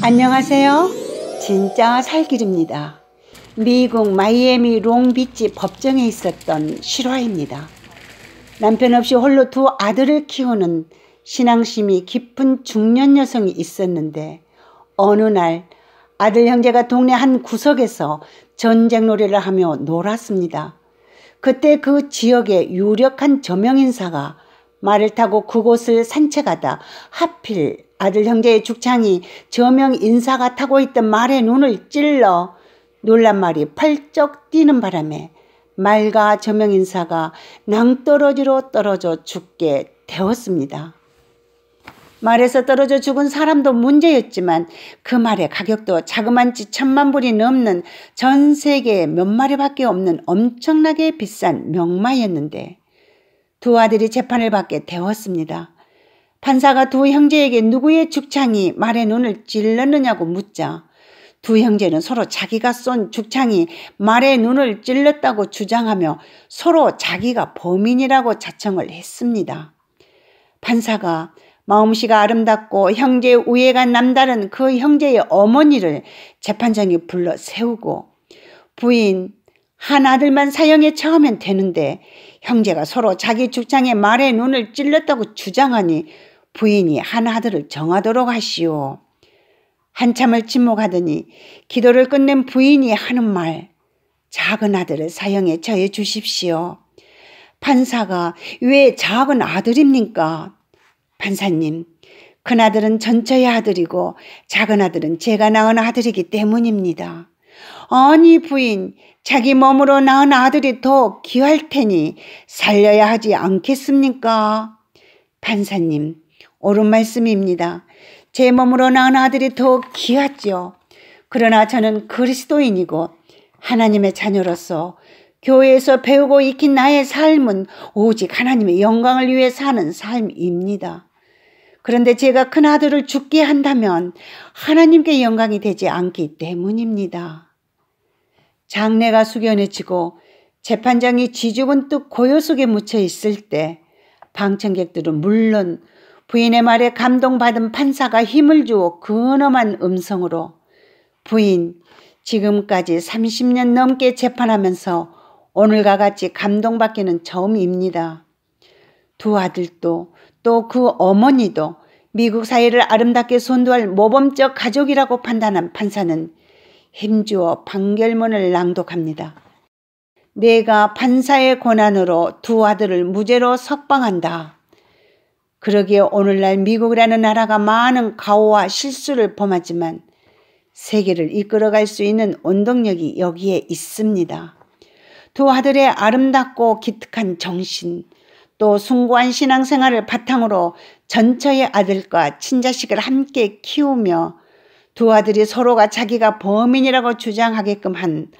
안녕하세요. 진짜 살길입니다. 미국 마이애미 롱비치 법정에 있었던 실화입니다. 남편 없이 홀로 두 아들을 키우는 신앙심이 깊은 중년 여성이 있었는데 어느 날 아들 형제가 동네 한 구석에서 전쟁 노래를 하며 놀았습니다. 그때 그 지역의 유력한 저명인사가 말을 타고 그곳을 산책하다 하필 아들 형제의 죽창이 저명 인사가 타고 있던 말에 눈을 찔러 놀란 말이 펄쩍 뛰는 바람에 말과 저명 인사가 낭떠러지로 떨어져 죽게 되었습니다. 말에서 떨어져 죽은 사람도 문제였지만 그 말의 가격도 자그만치 천만 불이 넘는 전 세계에 몇 마리밖에 없는 엄청나게 비싼 명마였는데 두 아들이 재판을 받게 되었습니다. 판사가 두 형제에게 누구의 죽창이 말의 눈을 찔렀느냐고 묻자 두 형제는 서로 자기가 쏜 죽창이 말의 눈을 찔렀다고 주장하며 서로 자기가 범인이라고 자청을 했습니다. 판사가 마음씨가 아름답고 형제의 우애가 남다른 그 형제의 어머니를 재판장에 불러 세우고 부인 한 아들만 사형에 처하면 되는데 형제가 서로 자기 죽장에 말의 눈을 찔렀다고 주장하니 부인이 한 아들을 정하도록 하시오. 한참을 침묵하더니 기도를 끝낸 부인이 하는 말 작은 아들을 사형에 처해 주십시오. 판사가 왜 작은 아들입니까? 판사님, 큰아들은 전처의 아들이고 작은 아들은 제가 낳은 아들이기 때문입니다. 아니 부인 자기 몸으로 낳은 아들이 더 귀할 테니 살려야 하지 않겠습니까? 판사님 옳은 말씀입니다. 제 몸으로 낳은 아들이 더귀하죠 그러나 저는 그리스도인이고 하나님의 자녀로서 교회에서 배우고 익힌 나의 삶은 오직 하나님의 영광을 위해 사는 삶입니다. 그런데 제가 큰아들을 죽게 한다면 하나님께 영광이 되지 않기 때문입니다. 장례가 숙연해지고 재판장이 지저분 듯 고요 속에 묻혀 있을 때 방청객들은 물론 부인의 말에 감동받은 판사가 힘을 주어 근엄한 음성으로 부인 지금까지 30년 넘게 재판하면서 오늘과 같이 감동받기는 처음입니다. 두 아들도 또 그 어머니도 미국 사회를 아름답게 손도할 모범적 가족이라고 판단한 판사는 힘주어 판결문을 낭독합니다. 내가 판사의 권한으로 두 아들을 무죄로 석방한다. 그러기에 오늘날 미국이라는 나라가 많은 가오와 실수를 범하지만 세계를 이끌어갈 수 있는 원동력이 여기에 있습니다. 두 아들의 아름답고 기특한 정신, 또 숭고한 신앙생활을 바탕으로 전처의 아들과 친자식을 함께 키우며 두 아들이 서로가 자기가 범인이라고 주장하게끔 한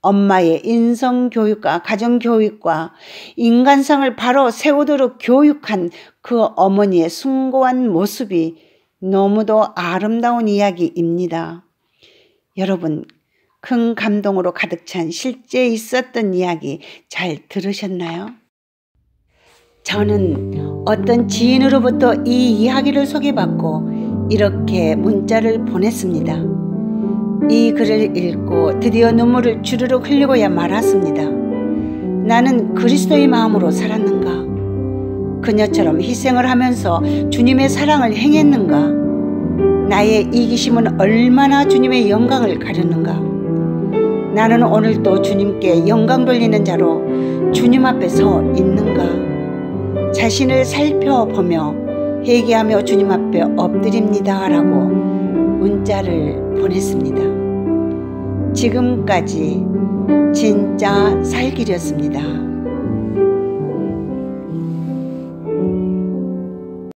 엄마의 인성교육과 가정교육과 인간성을 바로 세우도록 교육한 그 어머니의 숭고한 모습이 너무도 아름다운 이야기입니다. 여러분, 큰 감동으로 가득 찬 실제 있었던 이야기 잘 들으셨나요? 저는 어떤 지인으로부터 이 이야기를 소개받고 이렇게 문자를 보냈습니다. 이 글을 읽고 드디어 눈물을 주르륵 흘리고야 말았습니다. 나는 그리스도의 마음으로 살았는가? 그녀처럼 희생을 하면서 주님의 사랑을 행했는가? 나의 이기심은 얼마나 주님의 영광을 가렸는가? 나는 오늘 또 주님께 영광 돌리는 자로 주님 앞에 서 있는가? 자신을 살펴보며 회개하며 주님 앞에 엎드립니다. 라고 문자를 보냈습니다. 지금까지 진짜 살기렸습니다